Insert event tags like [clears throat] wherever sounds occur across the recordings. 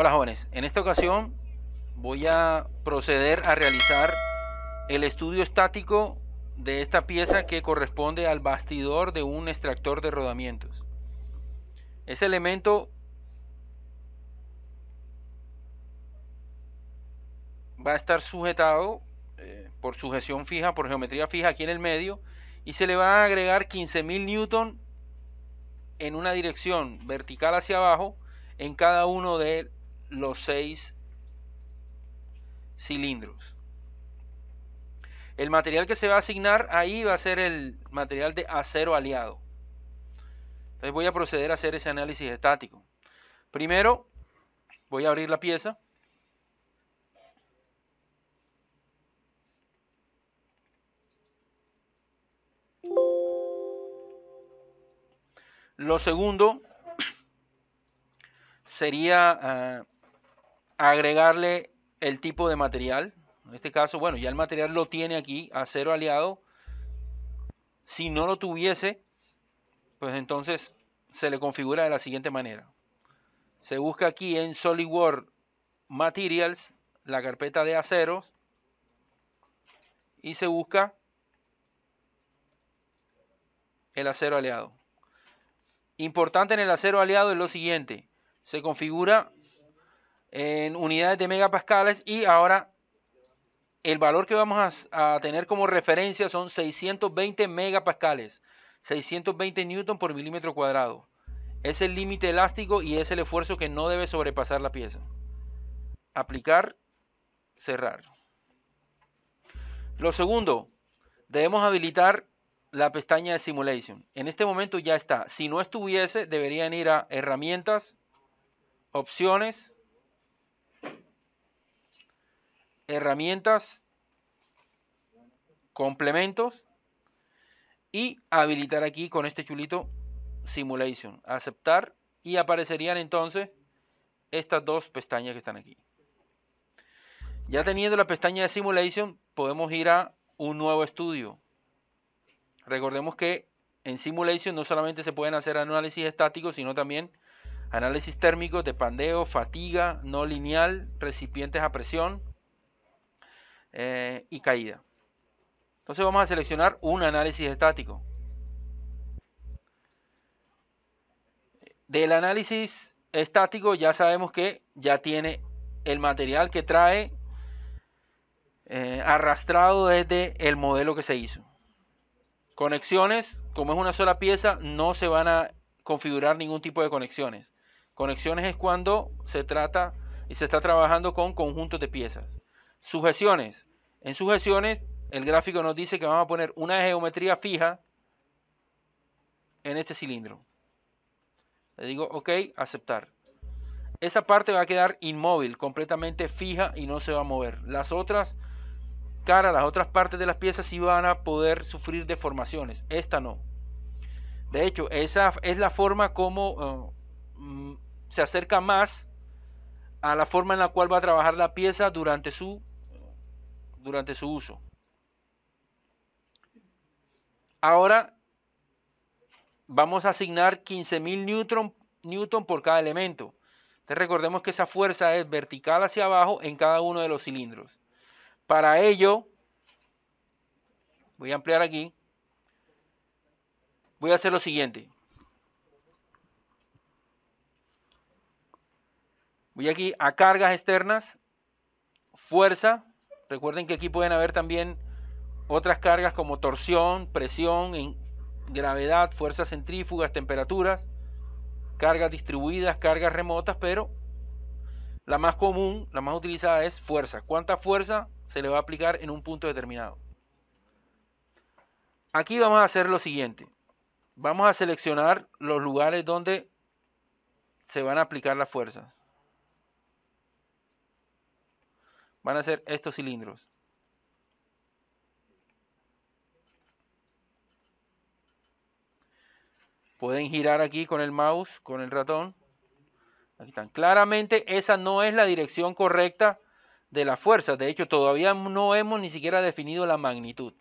Hola jóvenes, en esta ocasión voy a proceder a realizar el estudio estático de esta pieza que corresponde al bastidor de un extractor de rodamientos. Este elemento va a estar sujetado eh, por sujeción fija, por geometría fija aquí en el medio y se le va a agregar 15.000 newton en una dirección vertical hacia abajo en cada uno de los seis cilindros. El material que se va a asignar ahí va a ser el material de acero aliado. Entonces voy a proceder a hacer ese análisis estático. Primero voy a abrir la pieza. Lo segundo [clears throat] sería ah, agregarle el tipo de material. En este caso, bueno, ya el material lo tiene aquí, acero aliado. Si no lo tuviese, pues entonces se le configura de la siguiente manera. Se busca aquí en SolidWorks Materials, la carpeta de aceros, y se busca el acero aliado. Importante en el acero aliado es lo siguiente. Se configura en unidades de megapascales y ahora el valor que vamos a, tener como referencia son 620 megapascales, 620 newton por milímetro cuadrado. Es el límite elástico y es el esfuerzo que no debe sobrepasar la pieza. Aplicar, cerrar. Lo segundo, debemos habilitar la pestaña de Simulation. En este momento ya está. Si no estuviese, deberían ir a Herramientas, Opciones, herramientas, complementos y habilitar aquí con este chulito Simulation. Aceptar y aparecerían entonces estas dos pestañas que están aquí. Ya teniendo la pestaña de Simulation, podemos ir a un nuevo estudio. Recordemos que en Simulation no solamente se pueden hacer análisis estáticos, sino también análisis térmicos de pandeo, fatiga, no lineal, recipientes a presión, eh, y caída. Entonces vamos a seleccionar un análisis estático. Del análisis estático ya sabemos que ya tiene el material que trae eh, arrastrado desde el modelo que se hizo. Conexiones, como es una sola pieza, no se van a configurar ningún tipo de conexiones. Conexiones es cuando se trata y se está trabajando con conjuntos de piezas. Sujeciones. En sujeciones, el gráfico nos dice que vamos a poner una geometría fija en este cilindro. Le digo OK, aceptar. Esa parte va a quedar inmóvil, completamente fija y no se va a mover. Las otras caras, las otras partes de las piezas sí van a poder sufrir deformaciones. Esta no. De hecho, esa es la forma como eh, mm, se acerca más a la forma en la cual va a trabajar la pieza durante su durante su uso. Ahora vamos a asignar 15.000 newton, newton por cada elemento. Entonces recordemos que esa fuerza es vertical hacia abajo en cada uno de los cilindros. Para ello, voy a ampliar aquí, voy a hacer lo siguiente. Voy aquí a cargas externas, fuerza, Recuerden que aquí pueden haber también otras cargas como torsión, presión, gravedad, fuerzas centrífugas, temperaturas, cargas distribuidas, cargas remotas, pero la más común, la más utilizada es fuerza. ¿Cuánta fuerza se le va a aplicar en un punto determinado? Aquí vamos a hacer lo siguiente. Vamos a seleccionar los lugares donde se van a aplicar las fuerzas. van a ser estos cilindros. Pueden girar aquí con el mouse, con el ratón. Aquí están. Claramente esa no es la dirección correcta de la fuerza. De hecho, todavía no hemos ni siquiera definido la magnitud.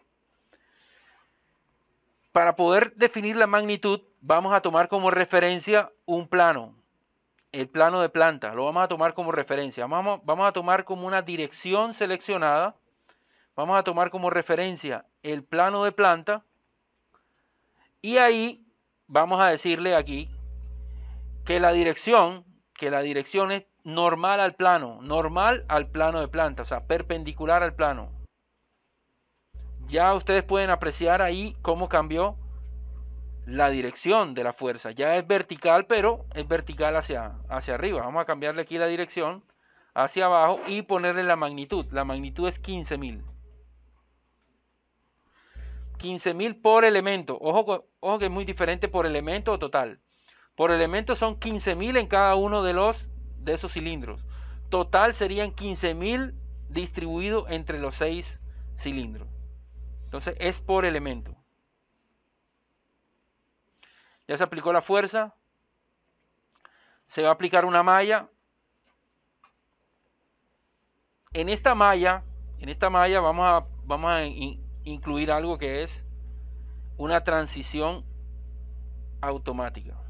Para poder definir la magnitud, vamos a tomar como referencia un plano el plano de planta, lo vamos a tomar como referencia, vamos, vamos a tomar como una dirección seleccionada, vamos a tomar como referencia el plano de planta y ahí vamos a decirle aquí que la dirección, que la dirección es normal al plano, normal al plano de planta, o sea, perpendicular al plano. Ya ustedes pueden apreciar ahí cómo cambió la dirección de la fuerza. Ya es vertical, pero es vertical hacia, hacia arriba. Vamos a cambiarle aquí la dirección hacia abajo y ponerle la magnitud. La magnitud es 15.000. 15.000 por elemento. Ojo, ojo que es muy diferente por elemento o total. Por elemento son 15.000 en cada uno de, los, de esos cilindros. Total serían 15.000 distribuidos entre los seis cilindros. Entonces es por elemento. Ya se aplicó la fuerza. Se va a aplicar una malla. En esta malla, en esta malla vamos a, vamos a incluir algo que es una transición automática.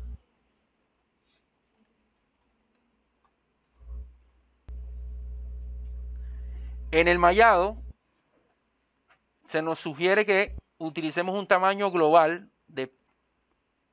En el mallado se nos sugiere que utilicemos un tamaño global de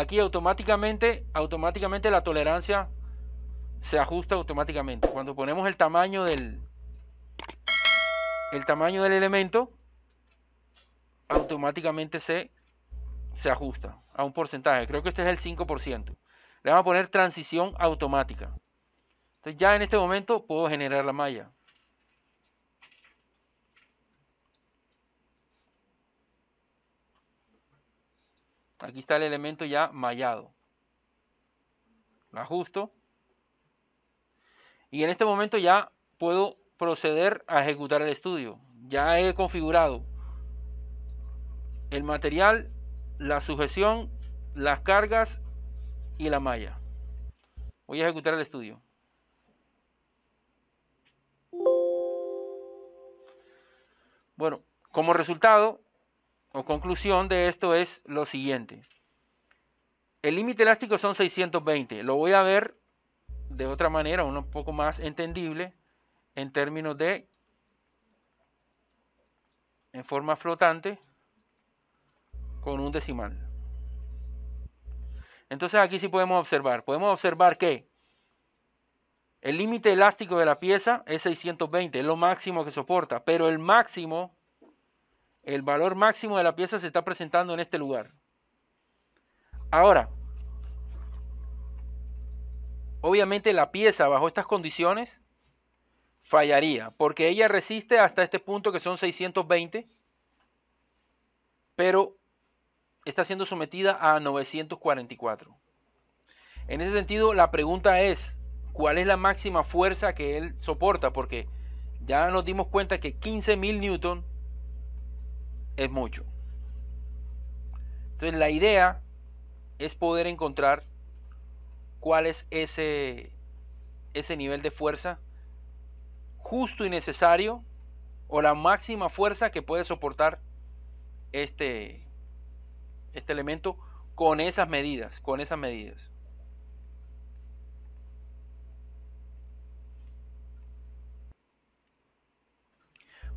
aquí automáticamente, automáticamente la tolerancia se ajusta automáticamente. Cuando ponemos el tamaño del, el tamaño del elemento, automáticamente se, se ajusta a un porcentaje. Creo que este es el 5%. Le vamos a poner transición automática. Entonces ya en este momento puedo generar la malla. Aquí está el elemento ya mallado. Lo ajusto. Y en este momento ya puedo proceder a ejecutar el estudio. Ya he configurado el material, la sujeción, las cargas y la malla. Voy a ejecutar el estudio. Bueno, como resultado, o conclusión de esto es lo siguiente. El límite elástico son 620. Lo voy a ver de otra manera, un poco más entendible, en términos de, en forma flotante, con un decimal. Entonces aquí sí podemos observar. Podemos observar que el límite elástico de la pieza es 620, es lo máximo que soporta, pero el máximo el valor máximo de la pieza se está presentando en este lugar. Ahora, obviamente la pieza bajo estas condiciones fallaría, porque ella resiste hasta este punto que son 620, pero está siendo sometida a 944. En ese sentido, la pregunta es, ¿cuál es la máxima fuerza que él soporta? Porque ya nos dimos cuenta que 15.000 newton es mucho. Entonces la idea es poder encontrar cuál es ese, ese nivel de fuerza justo y necesario o la máxima fuerza que puede soportar este, este elemento con esas medidas, con esas medidas.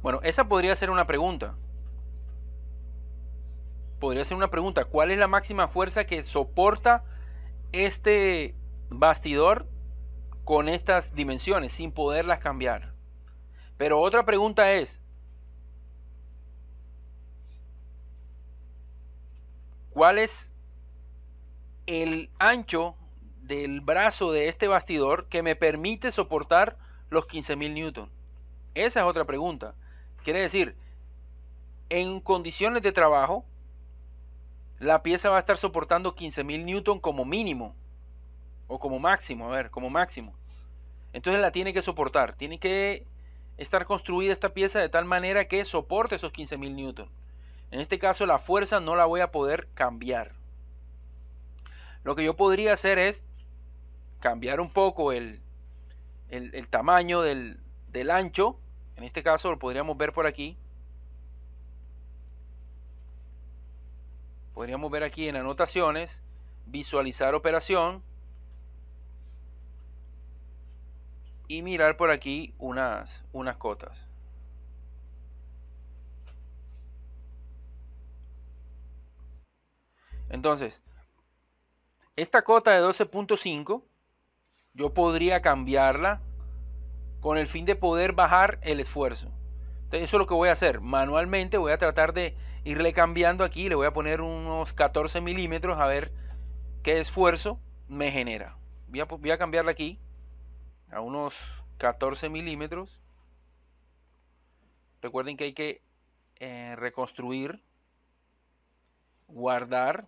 Bueno, esa podría ser una pregunta podría ser una pregunta, ¿cuál es la máxima fuerza que soporta este bastidor con estas dimensiones sin poderlas cambiar? Pero otra pregunta es, ¿cuál es el ancho del brazo de este bastidor que me permite soportar los 15.000 newton? Esa es otra pregunta. Quiere decir, en condiciones de trabajo, la pieza va a estar soportando 15.000 newton como mínimo. O como máximo, a ver, como máximo. Entonces la tiene que soportar. Tiene que estar construida esta pieza de tal manera que soporte esos 15.000 newton. En este caso la fuerza no la voy a poder cambiar. Lo que yo podría hacer es cambiar un poco el, tamaño del, del ancho. En este caso lo podríamos ver por aquí. Podríamos ver aquí en anotaciones, visualizar operación y mirar por aquí unas, unas cotas. Entonces, esta cota de 12.5 yo podría cambiarla con el fin de poder bajar el esfuerzo eso es lo que voy a hacer. Manualmente voy a tratar de irle cambiando aquí. Le voy a poner unos 14 milímetros a ver qué esfuerzo me genera. Voy a, a cambiarla aquí a unos 14 milímetros. Recuerden que hay que eh, reconstruir, guardar,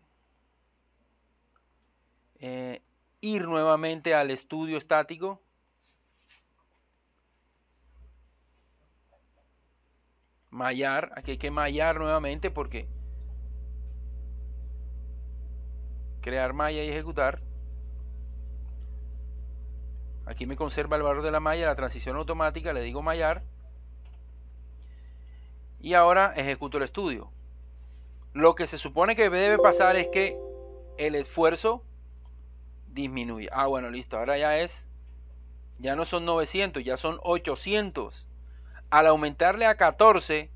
eh, ir nuevamente al estudio estático mallar, aquí hay que mallar nuevamente porque crear malla y ejecutar. Aquí me conserva el valor de la malla, la transición automática, le digo mallar. Y ahora ejecuto el estudio. Lo que se supone que debe pasar es que el esfuerzo disminuye. Ah, bueno, listo. Ahora ya es, ya no son 900, ya son 800 al aumentarle a 14,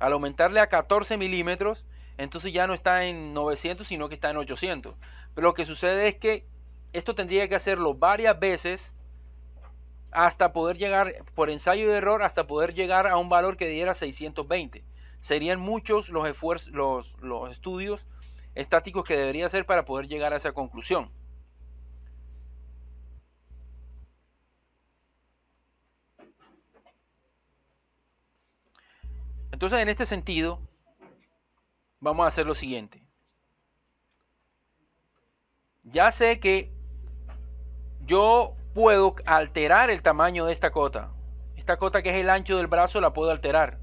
al aumentarle a 14 milímetros, entonces ya no está en 900, sino que está en 800. Pero lo que sucede es que esto tendría que hacerlo varias veces hasta poder llegar, por ensayo de error, hasta poder llegar a un valor que diera 620. Serían muchos los, esfuerzos, los estudios estáticos que debería hacer para poder llegar a esa conclusión. Entonces, en este sentido, vamos a hacer lo siguiente. Ya sé que yo puedo alterar el tamaño de esta cota. Esta cota que es el ancho del brazo la puedo alterar.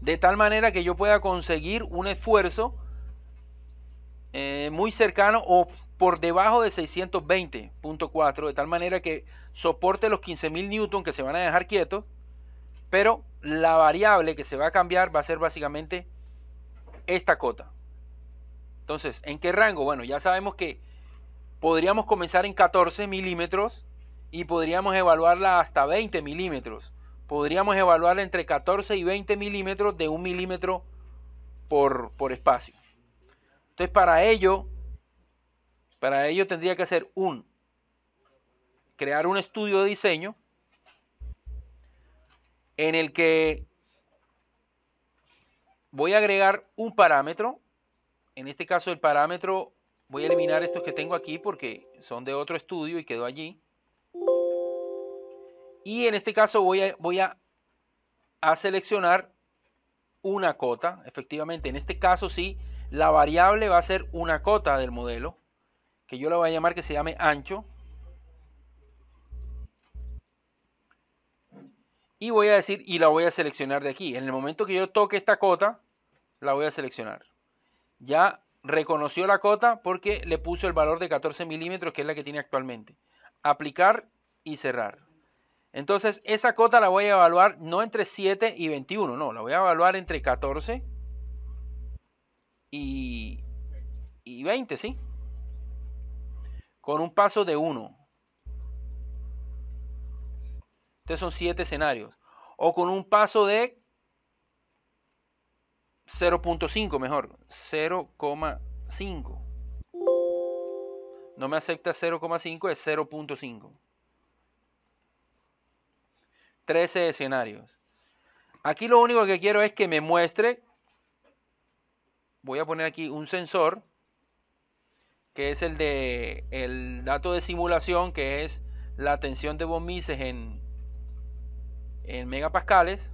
De tal manera que yo pueda conseguir un esfuerzo eh, muy cercano o por debajo de 620.4. De tal manera que soporte los 15.000 newton que se van a dejar quietos pero la variable que se va a cambiar va a ser básicamente esta cota. Entonces, ¿en qué rango? Bueno, ya sabemos que podríamos comenzar en 14 milímetros y podríamos evaluarla hasta 20 milímetros. Podríamos evaluarla entre 14 y 20 milímetros de un milímetro por, por espacio. Entonces, para ello, para ello tendría que hacer un, crear un estudio de diseño en el que voy a agregar un parámetro. En este caso el parámetro, voy a eliminar estos que tengo aquí porque son de otro estudio y quedó allí. Y en este caso voy a, voy a, seleccionar una cota. Efectivamente, en este caso sí, la variable va a ser una cota del modelo, que yo la voy a llamar que se llame ancho. y voy a decir, y la voy a seleccionar de aquí. En el momento que yo toque esta cota, la voy a seleccionar. Ya reconoció la cota porque le puso el valor de 14 milímetros, que es la que tiene actualmente. Aplicar y cerrar. Entonces, esa cota la voy a evaluar no entre 7 y 21, no, la voy a evaluar entre 14 y, y 20, ¿sí? Con un paso de 1. estos son siete escenarios. O con un paso de 0.5, mejor. 0,5. No me acepta 0,5, es 0.5. 13 escenarios. Aquí lo único que quiero es que me muestre. Voy a poner aquí un sensor. Que es el de el dato de simulación, que es la tensión de von en en megapascales.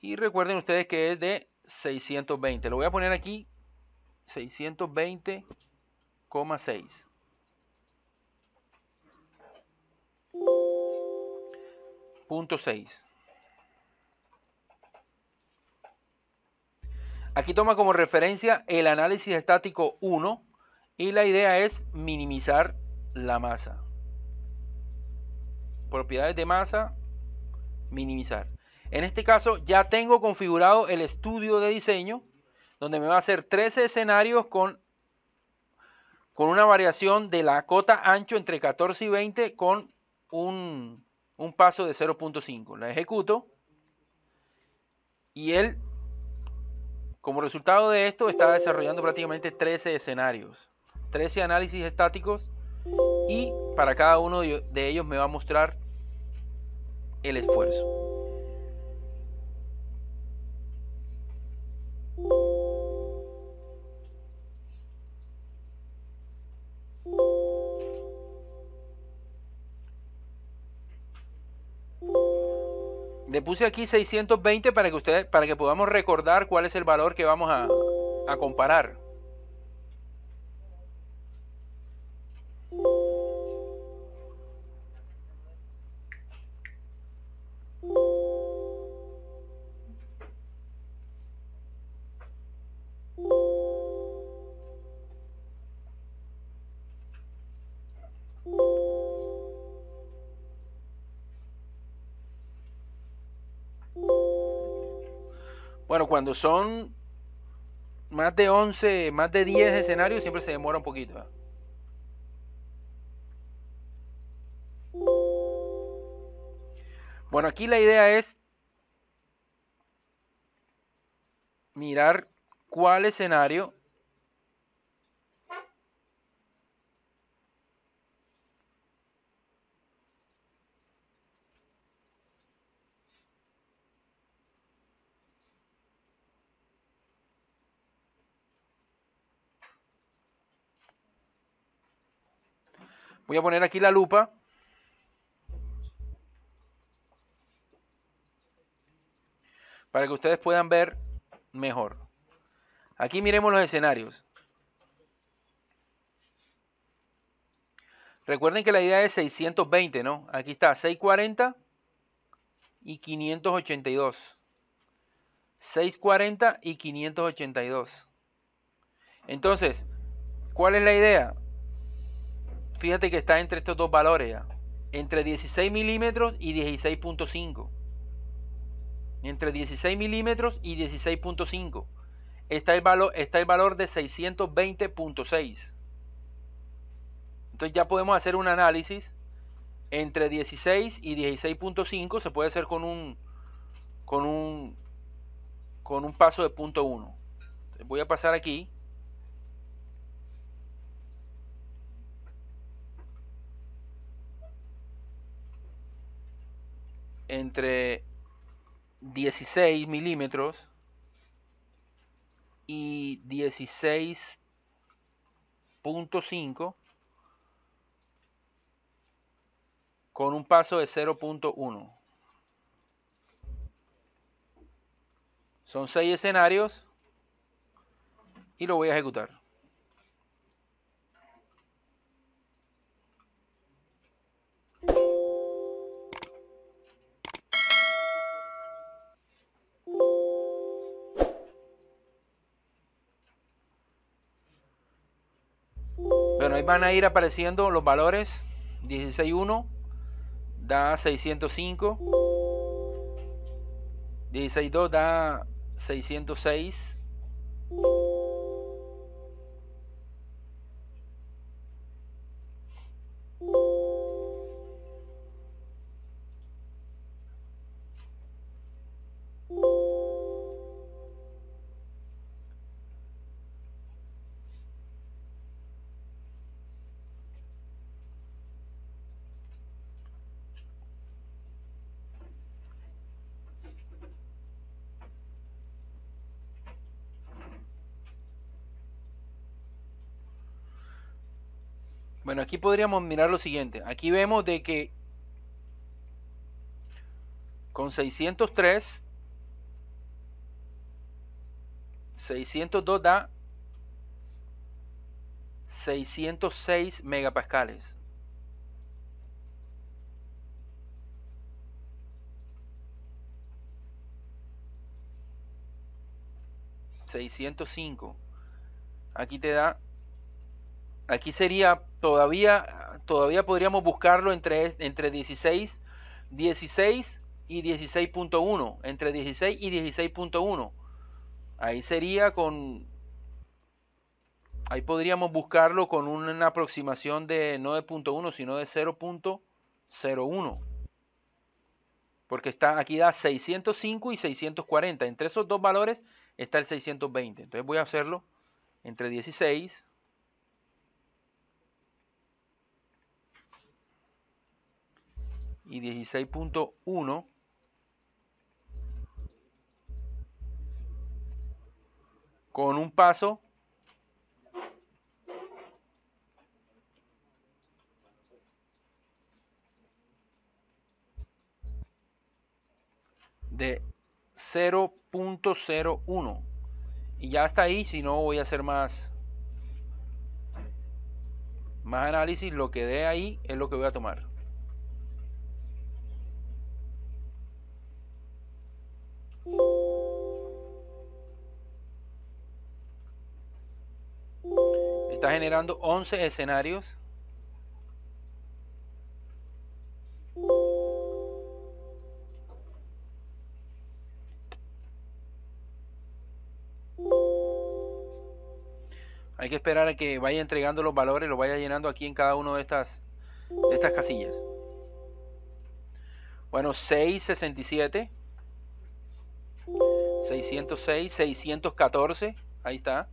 Y recuerden ustedes que es de 620. Lo voy a poner aquí 620,6. Punto 6. Aquí toma como referencia el análisis estático 1 y la idea es minimizar la masa propiedades de masa, minimizar. En este caso ya tengo configurado el estudio de diseño donde me va a hacer 13 escenarios con, con una variación de la cota ancho entre 14 y 20 con un, un paso de 0.5. La ejecuto y él, como resultado de esto, está desarrollando prácticamente 13 escenarios, 13 análisis estáticos y para cada uno de ellos me va a mostrar el esfuerzo. Le puse aquí 620 para que ustedes, para que podamos recordar cuál es el valor que vamos a, a comparar. Bueno, cuando son más de 11, más de 10 escenarios, siempre se demora un poquito. ¿eh? Bueno, aquí la idea es mirar cuál escenario Voy a poner aquí la lupa. Para que ustedes puedan ver mejor. Aquí miremos los escenarios. Recuerden que la idea es 620, ¿no? Aquí está 640 y 582. 640 y 582. Entonces, ¿cuál es la idea? fíjate que está entre estos dos valores Entre 16 milímetros y 16.5. Entre 16 milímetros y 16.5. Está el, valor, está el valor de 620.6. Entonces ya podemos hacer un análisis. Entre 16 y 16.5 se puede hacer con un, con un, con un paso de punto 1. Voy a pasar aquí. entre 16 milímetros y 16.5 con un paso de 0.1. Son seis escenarios y lo voy a ejecutar. van a ir apareciendo los valores. 16.1 da 605. 16.2 da 606. Bueno, aquí podríamos mirar lo siguiente. Aquí vemos de que con 603, 602 da 606 megapascales. ...605... Aquí te da Aquí sería todavía, todavía podríamos buscarlo entre, entre 16, 16 y 16.1. Entre 16 y 16.1. Ahí sería con. Ahí podríamos buscarlo con una aproximación de no de 0.1, sino de 0.01. Porque está, aquí da 605 y 640. Entre esos dos valores está el 620. Entonces voy a hacerlo entre 16 y 16.1 con un paso de 0.01 y ya está ahí si no voy a hacer más más análisis lo que dé ahí es lo que voy a tomar está generando 11 escenarios. Hay que esperar a que vaya entregando los valores, Lo vaya llenando aquí en cada una de estas, de estas casillas. Bueno, 667. 606, 614. Ahí está.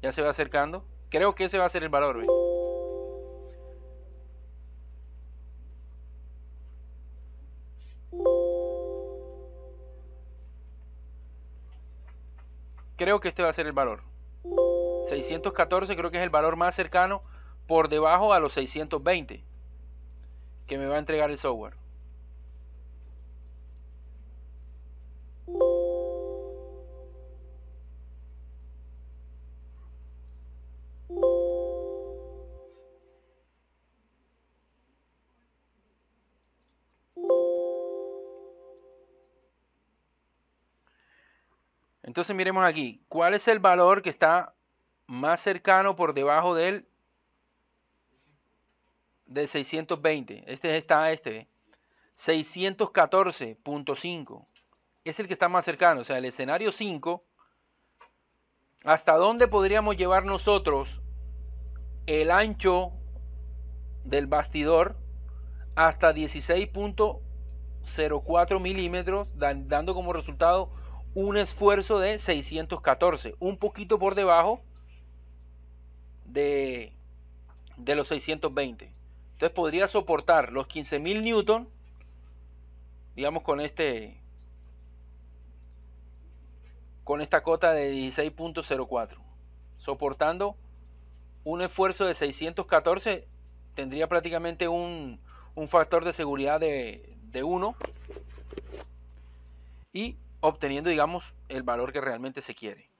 Ya se va acercando. Creo que ese va a ser el valor, Creo que este va a ser el valor. 614 creo que es el valor más cercano por debajo a los 620 que me va a entregar el software. Entonces miremos aquí, ¿cuál es el valor que está más cercano por debajo del, de 620? Este está este, 614.5. Es el que está más cercano, o sea, el escenario 5. ¿Hasta dónde podríamos llevar nosotros el ancho del bastidor hasta 16.04 milímetros, dando como resultado un esfuerzo de 614, un poquito por debajo de, de los 620. Entonces podría soportar los 15.000 newton, digamos con este con esta cota de 16.04, soportando un esfuerzo de 614 tendría prácticamente un, factor de seguridad de, 1 y obteniendo, digamos, el valor que realmente se quiere.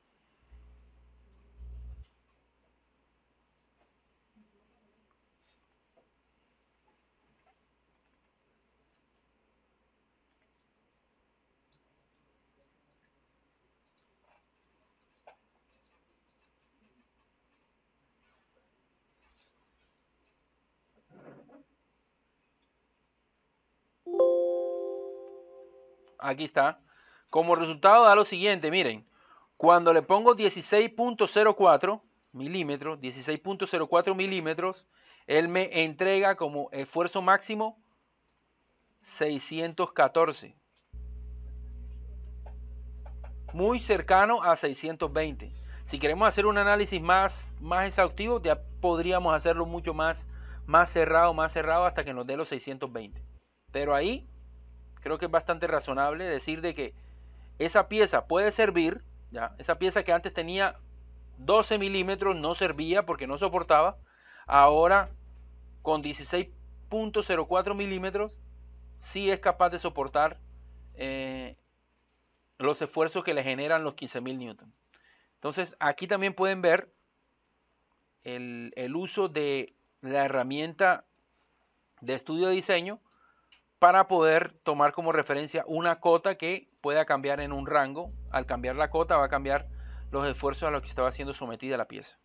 Aquí está. Como resultado da lo siguiente, miren, cuando le pongo 16.04 milímetros, 16.04 milímetros, él me entrega como esfuerzo máximo 614. Muy cercano a 620. Si queremos hacer un análisis más, más exhaustivo, ya podríamos hacerlo mucho más, más cerrado, más cerrado hasta que nos dé los 620. Pero ahí creo que es bastante razonable decir de que esa pieza puede servir, ¿ya? esa pieza que antes tenía 12 milímetros no servía porque no soportaba, ahora con 16.04 milímetros sí es capaz de soportar eh, los esfuerzos que le generan los 15.000 newton. Entonces aquí también pueden ver el, el uso de la herramienta de estudio de diseño para poder tomar como referencia una cota que pueda cambiar en un rango, al cambiar la cota va a cambiar los esfuerzos a los que estaba siendo sometida la pieza.